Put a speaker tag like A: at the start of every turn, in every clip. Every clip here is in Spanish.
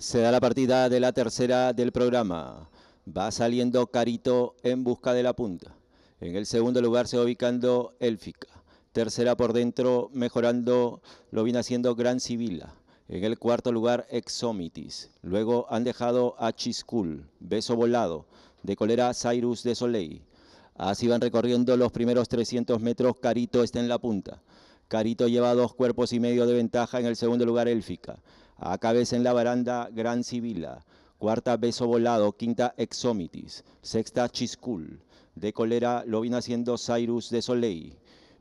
A: Se da la partida de la tercera del programa. Va saliendo Carito en busca de la punta. En el segundo lugar se va ubicando Elfica. Tercera por dentro, mejorando, lo viene haciendo Gran Sibila. En el cuarto lugar, Exomitis. Luego han dejado a Chiscul, Beso Volado, de colera Cyrus de Soleil. Así van recorriendo los primeros 300 metros, Carito está en la punta. Carito lleva dos cuerpos y medio de ventaja, en el segundo lugar, Élfica. A cabeza en la baranda, gran sibila. Cuarta, beso volado. Quinta, exomitis. Sexta, chiscul. De cólera lo vino haciendo Cyrus de Soleil.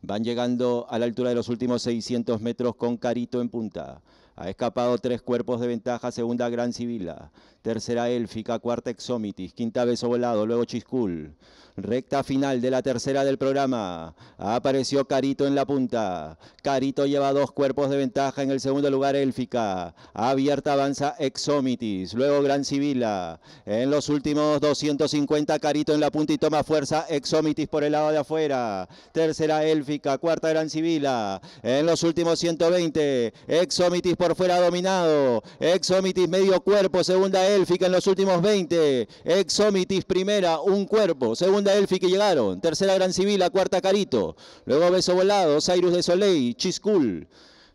A: Van llegando a la altura de los últimos 600 metros con Carito en punta. Ha escapado tres cuerpos de ventaja, segunda Gran Civila, tercera Élfica, cuarta Exomitis, quinta Beso Volado, luego Chiscul. Recta final de la tercera del programa. Apareció Carito en la punta. Carito lleva dos cuerpos de ventaja en el segundo lugar Élfica. Abierta avanza Exomitis, luego Gran Civila. En los últimos 250 Carito en la punta y toma fuerza Exomitis por el lado de afuera. Tercera Élfica cuarta Gran Civila. En los últimos 120, Exomitis por fuera dominado. Exomitis medio cuerpo, segunda Elfica en los últimos 20. Exomitis primera, un cuerpo. Segunda que llegaron. Tercera Gran Civila, cuarta Carito. Luego Beso Volado, Cyrus de Soleil, Chiscul.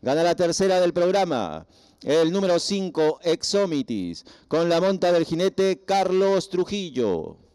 A: Gana la tercera del programa el número 5, Exomitis, con la monta del jinete Carlos Trujillo.